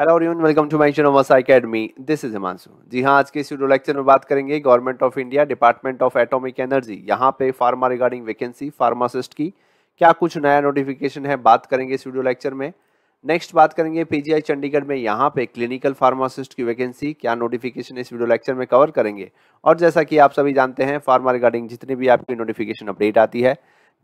hello everyone welcome to my channel मसा academy this is Himanshu जी हाँ आज के इस वीडियो लेक्चर में बात करेंगे government of India department of atomic energy यहाँ पे फार्मा रिगार्डिंग वैकेंसी फार्मासिस्ट की क्या कुछ नया नोटिफिकेशन है बात करेंगे इस वीडियो लेक्चर में नेक्स्ट बात करेंगे पीजीआई चंडीगढ़ में यहाँ पे क्लिनिकल फार्मासिस्ट की वैकेंसी क्या नोटिफिकेशन इस वीडियो लेक्चर में कवर करेंगे और जैसा कि आप सभी जानते हैं फार्मा रिगार्डिंग जितनी भी आपकी नोटिफिकेशन अपडेट आती है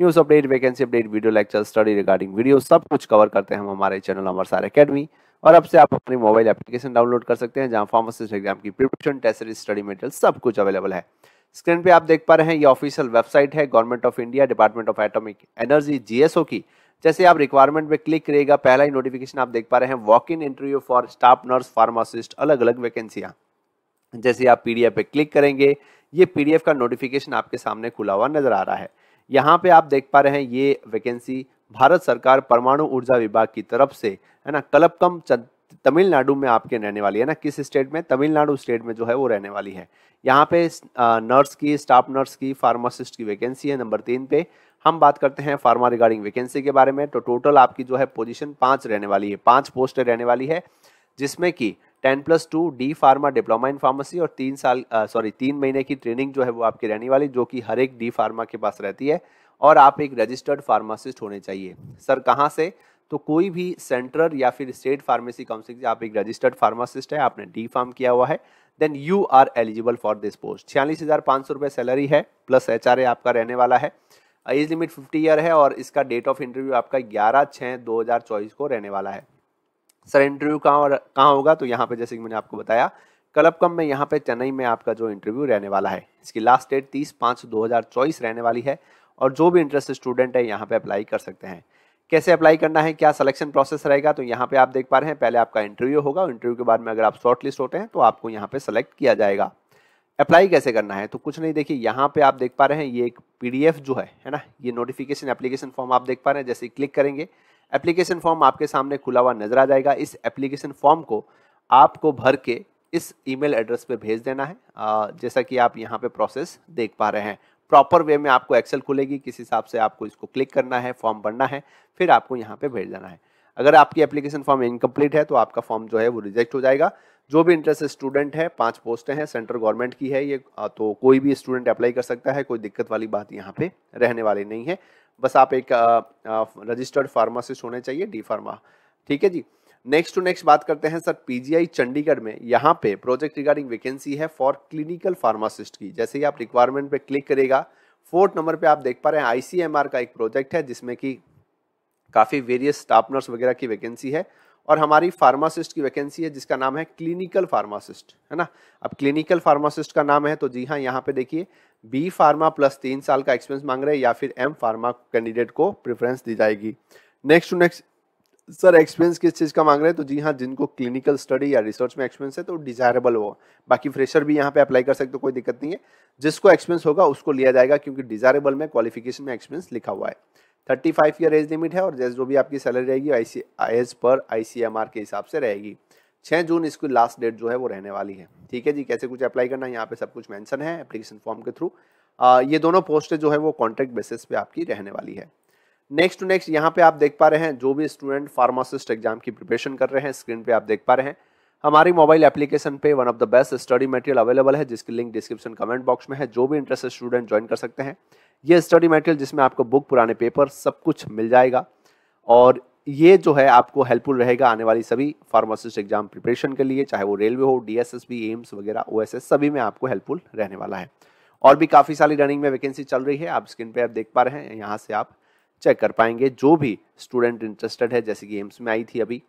news update vacancy update video lecture study regarding video सब कुछ कवर करते हैं हम हमारे चैनल अमर सार अकेडमी और अब से आप अपनी मोबाइल एप्लीकेशन डाउनलोड कर सकते हैं जहां फार्मासिस्ट एग्जाम की प्रिपरेशन टेस्ट स्टडी मटेरियल सब कुछ अवेलेबल है स्क्रीन पे आप देख पा रहे हैं ये ऑफिशियल वेबसाइट है government of India department of atomic energy GSO की जैसे आप रिक्वायरमेंट में क्लिक करेगा पहला ही नोटिफिकेशन आप देख पा रहे हैं walk in interview for staff nurse pharmacist अलग अलग वैकेंसियां जैसे आप पीडीएफ पे क्लिक करेंगे ये पीडीएफ का नोटिफिकेशन आपके सामने खुला हुआ नजर आ रहा है यहाँ पे आप देख पा रहे हैं ये वैकेंसी भारत सरकार परमाणु ऊर्जा विभाग की तरफ से है ना कलपकम तमिलनाडु में आपके रहने वाली है ना किस स्टेट में तमिलनाडु स्टेट में जो है वो रहने वाली है यहाँ पे नर्स की स्टाफ नर्स की फार्मासिस्ट की वैकेंसी है नंबर तीन पे हम बात करते हैं फार्मा रिगार्डिंग वैकेंसी के बारे में तो टोटल आपकी जो है पोजीशन पाँच रहने वाली है पाँच पोस्ट रहने वाली है जिसमें कि ten plus two D pharma diploma in pharmacy और तीन साल सॉरी तीन महीने की ट्रेनिंग जो है वो आपकी रहने वाली जो कि हर एक डी फार्मा के पास रहती है और आप एक रजिस्टर्ड फार्मासिस्ट होने चाहिए सर कहाँ से तो कोई भी सेंट्रल या फिर स्टेट फार्मेसी काउंसिल से आप एक रजिस्टर्ड फार्मासिस्ट है आपने डी फार्म किया हुआ है then you are eligible for this post छियालीस हज़ार पाँच सौ रुपये सैलरी है प्लस एच आर ए आपका रहने वाला है एज लिमिट फिफ्टी ईयर है और इसका डेट ऑफ इंटरव्यू आपका ग्यारह छः दो हज़ार चौबीस को रहने वाला है सर इंटरव्यू कहाँ और कहाँ होगा तो यहाँ पे जैसे कि मैंने आपको बताया कम में यहाँ पे चेन्नई में आपका जो इंटरव्यू रहने वाला है इसकी लास्ट डेट तीस पाँच दो हज़ार चौबीस रहने वाली है और जो भी इंटरेस्ट स्टूडेंट है यहाँ पे अप्लाई कर सकते हैं कैसे अप्लाई करना है क्या सिलेक्शन प्रोसेस रहेगा तो यहाँ पे आप देख पा रहे हैं पहले आपका इंटरव्यू होगा इंटरव्यू के बाद में अगर आप शॉर्ट लिस्ट होते हैं तो आपको यहाँ पे सेलेक्ट किया जाएगा अप्लाई कैसे करना है तो कुछ नहीं देखिए यहाँ पे आप देख पा रहे हैं ये एक पी जो है है ना ये नोटिफिकेशन एप्लीकेशन फॉर्म आप देख पा रहे हैं जैसे क्लिक करेंगे एप्लीकेशन फॉर्म आपके सामने खुला हुआ नजर आ जाएगा इस एप्लीकेशन फॉर्म को आपको भर के इस ईमेल एड्रेस पे भेज देना है जैसा कि आप यहाँ पे प्रोसेस देख पा रहे हैं प्रॉपर वे में आपको एक्सेल खुलेगी किस हिसाब से आपको इसको क्लिक करना है फॉर्म भरना है फिर आपको यहाँ पे भेज देना है अगर आपकी एप्लीकेशन फॉर्म इनकम्प्लीट है तो आपका फॉर्म जो है वो रिजेक्ट हो जाएगा जो भी इंटरेस्ट स्टूडेंट है पांच पोस्टें हैं सेंट्रल गवर्नमेंट की है ये तो कोई भी स्टूडेंट अप्लाई कर सकता है कोई दिक्कत वाली बात यहाँ पे रहने वाली नहीं है बस आप एक रजिस्टर्ड फार्मासिस्ट होने चाहिए डी फार्मा ठीक है जी नेक्स्ट टू नेक्स्ट बात करते हैं सर पीजीआई चंडीगढ़ में यहाँ पे प्रोजेक्ट रिगार्डिंग वैकेंसी है फॉर क्लिनिकल फार्मासिस्ट की जैसे ही आप रिक्वायरमेंट पे क्लिक करेगा फोर्थ नंबर पे आप देख पा रहे हैं आईसीएमआर का एक प्रोजेक्ट है जिसमें कि काफ़ी वेरियस स्टाफ नर्स वगैरह की वैकेंसी है और हमारी फार्मासिस्ट की वैकेंसी है जिसका नाम है क्लिनिकल फार्मासिस्ट है ना अब क्लिनिकल फार्मासिस्ट का नाम है तो जी हाँ यहाँ पे देखिए बी फार्मा प्लस तीन साल का एक्सपीरियंस मांग रहे हैं या फिर एम फार्मा कैंडिडेट को प्रेफरेंस दी जाएगी next to next sir experience किस चीज़ का मांग रहे हैं तो जी हाँ जिनको क्लिनिकल स्टडी या रिसर्च में एक्सपीरियंस है तो डिजायरेबल होगा बाकी फ्रेशर भी यहाँ पे अप्लाई कर सकते हो कोई दिक्कत नहीं है जिसको एक्सपीरियंस होगा उसको लिया जाएगा क्योंकि डिजायरेबल में क्वालिफिकेशन में एक्सपीरियंस लिखा हुआ है thirty five year age limit है और जैसे जो भी आपकी सैलरी रहेगी आई सी एज पर आई सी एम आर के हिसाब से रहेगी छः जून इसकी लास्ट डेट जो है वो रहने वाली है ठीक है जी कैसे कुछ अप्लाई करना है यहाँ पे सब कुछ मेंशन है एप्लीकेशन फॉर्म के थ्रू ये दोनों पोस्टें जो है वो कॉन्ट्रैक्ट बेसिस पे आपकी रहने वाली है नेक्स्ट टू नेक्स्ट यहाँ पे आप देख पा रहे हैं जो भी स्टूडेंट फार्मासिस्ट एग्जाम की प्रिपरेशन कर रहे हैं स्क्रीन पे आप देख पा रहे हैं हमारी मोबाइल एप्लीकेशन पे one of the best study material available है जिसकी लिंक डिस्क्रिप्शन कमेंट बॉक्स में है जो भी इंटरेस्ट स्टूडेंट ज्वाइन कर सकते हैं ये स्टडी मटेरियल जिसमें आपको बुक पुराने पेपर सब कुछ मिल जाएगा और ये जो है आपको हेल्पफुल रहेगा आने वाली सभी फार्मासिस्ट एग्जाम प्रिपरेशन के लिए चाहे वो रेलवे हो डी एम्स वगैरह ओ सभी में आपको हेल्पफुल रहने वाला है और भी काफ़ी सारी रनिंग में वैकेंसी चल रही है आप स्क्रीन पे आप देख पा रहे हैं यहाँ से आप चेक कर पाएंगे जो भी स्टूडेंट इंटरेस्टेड है जैसे कि एम्स में आई थी अभी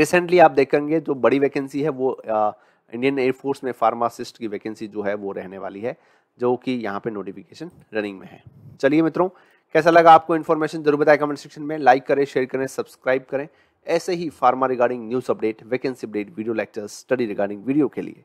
रिसेंटली आप देखेंगे जो बड़ी वैकेंसी है वो आ, इंडियन एयरफोर्स में फार्मासिस्ट की वैकेंसी जो है वो रहने वाली है जो कि यहाँ पे नोटिफिकेशन रनिंग में है चलिए मित्रों कैसा लगा आपको इन्फॉर्मेशन जरूर बताएं कमेंट सेक्शन में लाइक करें शेयर करें सब्सक्राइब करें ऐसे ही pharma regarding news update vacancy update video lecture study regarding video के लिए